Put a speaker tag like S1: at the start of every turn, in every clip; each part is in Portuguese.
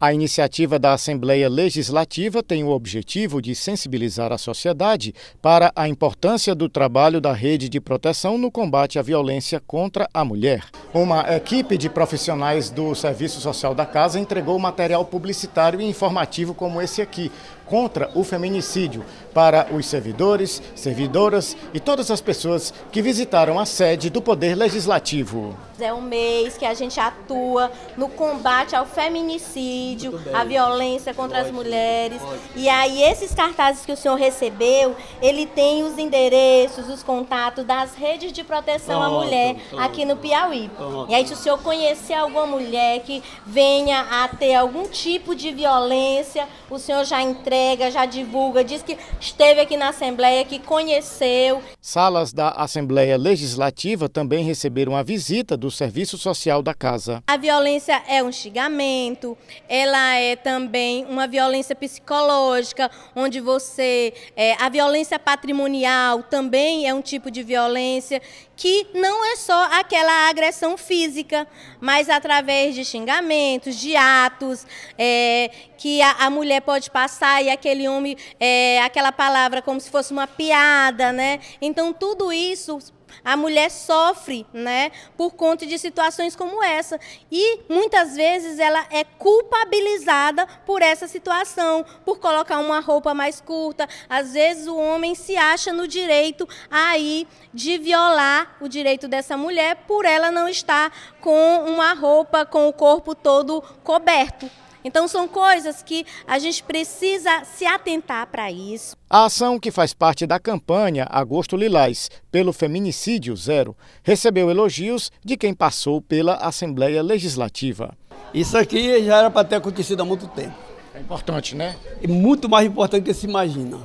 S1: A iniciativa da Assembleia Legislativa tem o objetivo de sensibilizar a sociedade para a importância do trabalho da rede de proteção no combate à violência contra a mulher. Uma equipe de profissionais do Serviço Social da Casa entregou material publicitário e informativo como esse aqui, contra o feminicídio para os servidores, servidoras e todas as pessoas que visitaram a sede do Poder Legislativo.
S2: É um mês que a gente atua no combate ao feminicídio, à violência contra as mulheres. E aí esses cartazes que o senhor recebeu, ele tem os endereços, os contatos das redes de proteção à mulher aqui no Piauí. E aí se o senhor conhecer alguma mulher que venha a ter algum tipo de violência, o senhor já entrega já divulga, diz que esteve aqui na Assembleia, que conheceu.
S1: Salas da Assembleia Legislativa também receberam a visita do Serviço Social da Casa.
S2: A violência é um xingamento, ela é também uma violência psicológica, onde você. É, a violência patrimonial também é um tipo de violência que não é só aquela agressão física, mas através de xingamentos, de atos é, que a, a mulher pode passar e aquele homem, é, aquela palavra como se fosse uma piada, né? Então tudo isso a mulher sofre, né, por conta de situações como essa. E muitas vezes ela é culpabilizada por essa situação, por colocar uma roupa mais curta. Às vezes o homem se acha no direito aí de violar o direito dessa mulher por ela não estar com uma roupa com o corpo todo coberto. Então são coisas que a gente precisa se atentar para isso.
S1: A ação que faz parte da campanha Agosto Lilás pelo Feminicídio Zero recebeu elogios de quem passou pela Assembleia Legislativa. Isso aqui já era para ter acontecido há muito tempo. É importante, né? É muito mais importante do que se imagina,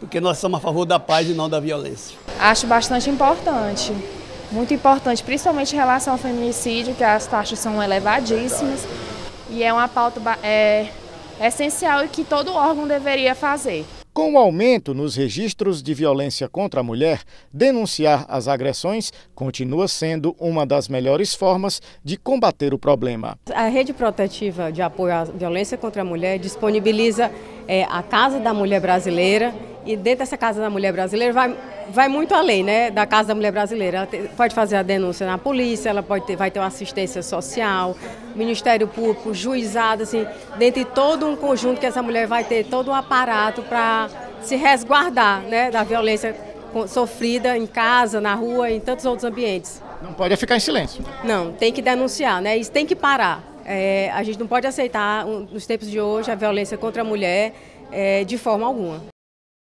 S1: porque nós somos a favor da paz e não da violência.
S3: Acho bastante importante muito importante,
S2: principalmente em relação ao feminicídio, que as taxas são elevadíssimas e é uma pauta é, essencial e que todo órgão deveria fazer.
S1: Com o aumento nos registros de violência contra a mulher, denunciar as agressões continua sendo uma das melhores formas de combater o problema.
S3: A Rede Protetiva de Apoio à Violência contra a Mulher disponibiliza é, a Casa da Mulher Brasileira e dentro dessa Casa da Mulher Brasileira vai vai muito além né, da Casa da Mulher Brasileira. Ela te, pode fazer a denúncia na polícia, ela pode ter, vai ter uma assistência social, Ministério Público, juizado, assim, dentro de todo um conjunto que essa mulher vai ter, todo um aparato para se resguardar né, da violência sofrida em casa, na rua, em tantos outros ambientes.
S1: Não pode é ficar em silêncio.
S3: Não, tem que denunciar, né? Isso tem que parar. É, a gente não pode aceitar, nos tempos de hoje, a violência contra a mulher é, de forma alguma.